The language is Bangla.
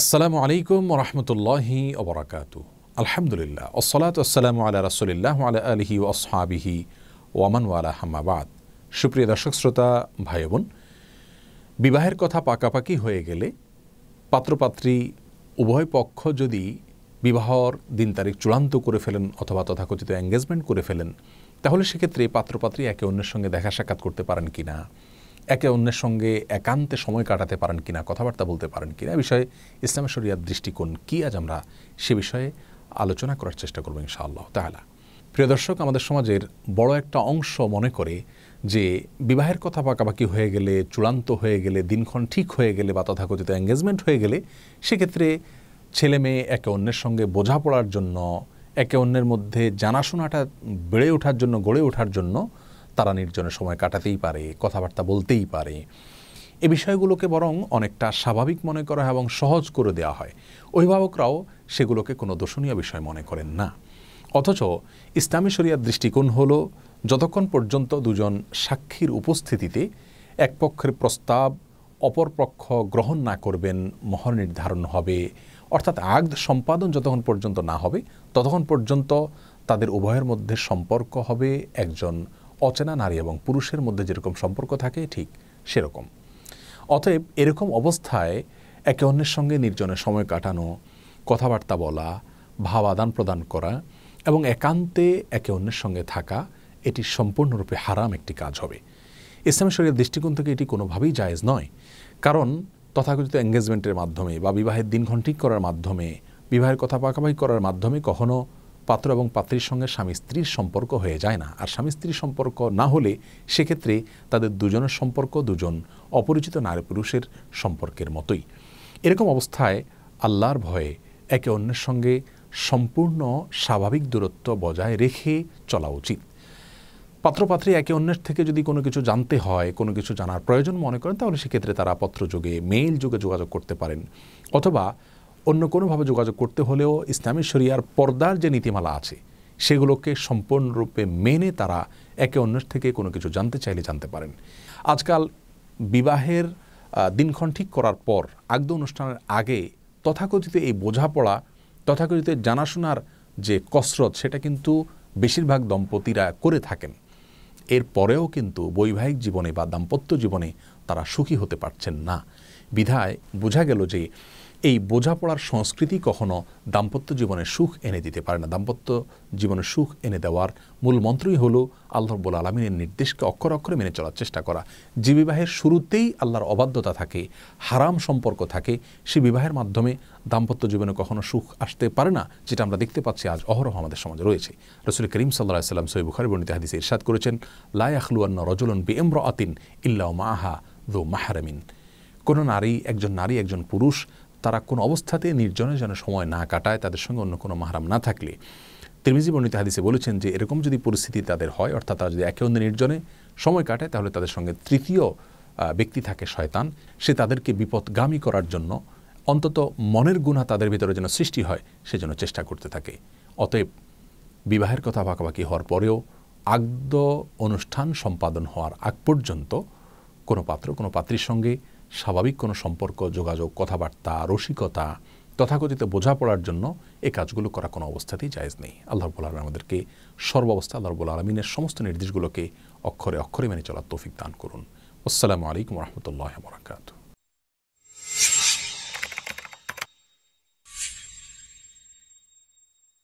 আসসালামু আলাইকুম রহমতুল্লাহি ওবরাকাতু আলহামদুলিল্লাহ ওসলাত আসসালামু আল্লাহ রসুলিল্লাহ আল্লাহ আলহি ওসহাবিহি ওয়ামান ওয়ালা হামাবাদ সুপ্রিয় দর্শক শ্রোতা ভাই বোন বিবাহের কথা পাকাপাকি হয়ে গেলে পাত্রপাত্রী উভয় পক্ষ যদি বিবাহর দিন তারিখ চূড়ান্ত করে ফেলেন অথবা তথাকথিত এঙ্গেজমেন্ট করে ফেলেন তাহলে সেক্ষেত্রে পাত্রপাত্রী একে অন্যের সঙ্গে দেখা সাক্ষাৎ করতে পারেন কি না একে অন্যের সঙ্গে একান্তে সময় কাটাতে পারেন কিনা কথাবার্তা বলতে পারেন কিনা বিষয়ে ইসলাম শরিয়ার দৃষ্টিকোণ কী আজ আমরা সে বিষয়ে আলোচনা করার চেষ্টা করবো ইনশাআল্লাহ তাহলে প্রিয় দর্শক আমাদের সমাজের বড় একটা অংশ মনে করে যে বিবাহের কথা পাকাপাকি হয়ে গেলে চূড়ান্ত হয়ে গেলে দিনক্ষণ ঠিক হয়ে গেলে বা তথাকথিত এঙ্গেজমেন্ট হয়ে গেলে সেক্ষেত্রে ছেলে মেয়ে একে অন্যের সঙ্গে বোঝাপড়ার জন্য একে অন্যের মধ্যে জানাশোনাটা বেড়ে ওঠার জন্য গড়ে ওঠার জন্য তারা নির্জনে সময় কাটাতেই পারে কথাবার্তা বলতেই পারে এ বিষয়গুলোকে বরং অনেকটা স্বাভাবিক মনে করা এবং সহজ করে দেওয়া হয় অভিভাবকরাও সেগুলোকে কোনো দোষণীয় বিষয় মনে করেন না অথচ ইসলামী শরিয়ার দৃষ্টিকোণ হল যতক্ষণ পর্যন্ত দুজন সাক্ষীর উপস্থিতিতে এক পক্ষের প্রস্তাব অপর পক্ষ গ্রহণ না করবেন মহর নির্ধারণ হবে অর্থাৎ আগ সম্পাদন যতক্ষণ পর্যন্ত না হবে ততক্ষণ পর্যন্ত তাদের উভয়ের মধ্যে সম্পর্ক হবে একজন অচেনা নারী এবং পুরুষের মধ্যে যেরকম সম্পর্ক থাকে ঠিক সেরকম অতএব এরকম অবস্থায় একে অন্যের সঙ্গে নির্জনে সময় কাটানো কথাবার্তা বলা ভাব আদান প্রদান করা এবং একান্তে একে অন্যের সঙ্গে থাকা এটি সম্পূর্ণরূপে হারাম একটি কাজ হবে ইসলাম শরীরের দৃষ্টিকোণ থেকে এটি কোনোভাবেই জায়েজ নয় কারণ তথাকথিত এঙ্গেজমেন্টের মাধ্যমে বা বিবাহের দিনক্ষণ ঠিক করার মাধ্যমে বিবাহের কথা পাকাপাকি করার মাধ্যমে কখনো পাত্র এবং পাত্রীর সঙ্গে স্বামী স্ত্রীর সম্পর্ক হয়ে যায় না আর স্বামী স্ত্রীর সম্পর্ক না হলে সেক্ষেত্রে তাদের দুজনের সম্পর্ক দুজন অপরিচিত নারী পুরুষের সম্পর্কের মতোই এরকম অবস্থায় আল্লাহর ভয়ে একে অন্যের সঙ্গে সম্পূর্ণ স্বাভাবিক দূরত্ব বজায় রেখে চলা উচিত পাত্রপাত্রী একে অন্যের থেকে যদি কোনো কিছু জানতে হয় কোনো কিছু জানার প্রয়োজন মনে করেন তাহলে সেক্ষেত্রে তারা পত্রযোগে মেইল যোগে যোগাযোগ করতে পারেন অথবা অন্য কোনোভাবে যোগাযোগ করতে হলেও ইসলামী শরিয়ার পর্দার যে নীতিমালা আছে সেগুলোকে সম্পূর্ণরূপে মেনে তারা একে অন্যের থেকে কোনো কিছু জানতে চাইলে জানতে পারেন আজকাল বিবাহের দিনক্ষণ ঠিক করার পর আগদ অনুষ্ঠানের আগে তথাকথিত এই বোঝাপড়া তথাকথিত জানাশোনার যে কসরত সেটা কিন্তু বেশিরভাগ দম্পতিরা করে থাকেন এর পরেও কিন্তু বৈবাহিক জীবনে বা দাম্পত্য জীবনে তারা সুখী হতে পারছেন না বিধায় বোঝা গেল যে এই বোঝাপড়ার সংস্কৃতি কখনো দাম্পত্য জীবনে সুখ এনে দিতে পারে না দাম্পত্য জীবনে সুখ এনে দেওয়ার মূল মন্ত্রই হল আল্লাহ রব্বুল আলমিনের নির্দেশকে অক্ষর অক্ষরে মেনে চলার চেষ্টা করা যে বিবাহের শুরুতেই আল্লাহর অবাধ্যতা থাকে হারাম সম্পর্ক থাকে সে বিবাহের মাধ্যমে দাম্পত্য জীবনে কখনো সুখ আসতে পারে না যেটা আমরা দেখতে পাচ্ছি আজ অহরহ আমাদের সমাজে রয়েছে রসুল করিম সাল্লাহ সাল্লাম সৈব খারি বর্ণিত হাদিসে ইরশাদ করেছেন লায়াখলুয়ান্ন রজলন বেএম্র আতিন ইল্লা মাহা দো মাহারামিন কোনো নারী একজন নারী একজন পুরুষ তারা কোনো অবস্থাতে নির্জনে যেন সময় না কাটায় তাদের সঙ্গে অন্য কোনো মাহারাম না থাকলে তিরমিজি বর্ণিত হাদিসে বলেছেন যে এরকম যদি পরিস্থিতি তাদের হয় অর্থাৎ তারা যদি একে অন্য নির্জনে সময় কাটায় তাহলে তাদের সঙ্গে তৃতীয় ব্যক্তি থাকে শয়তান সে তাদেরকে বিপদগামী করার জন্য অন্তত মনের গুণা তাদের ভিতরে যেন সৃষ্টি হয় সেজন্য চেষ্টা করতে থাকে অতএব বিবাহের কথা পাকাপাকি হওয়ার পরেও আগ্দ অনুষ্ঠান সম্পাদন হওয়ার আগ পর্যন্ত কোনো পাত্র কোনো পাত্রীর সঙ্গে স্বাভাবিক কোনো সম্পর্ক যোগাযোগ কথাবার্তা রসিকতা তথাকথিত বোঝাপড়ার জন্য এই কাজগুলো করা কোনো অবস্থাতেই জায়জ নেই আল্লাহ রবুল আলম আমাদেরকে সর্বাবস্থা আল্লাহ রবুল আলমিনের সমস্ত নির্দেশগুলোকে অক্ষরে অক্ষরে মেনে চলার তৌফিক দান করুন আসসালামু আলাইকুম রহমতুল্লাহ বরাকাতু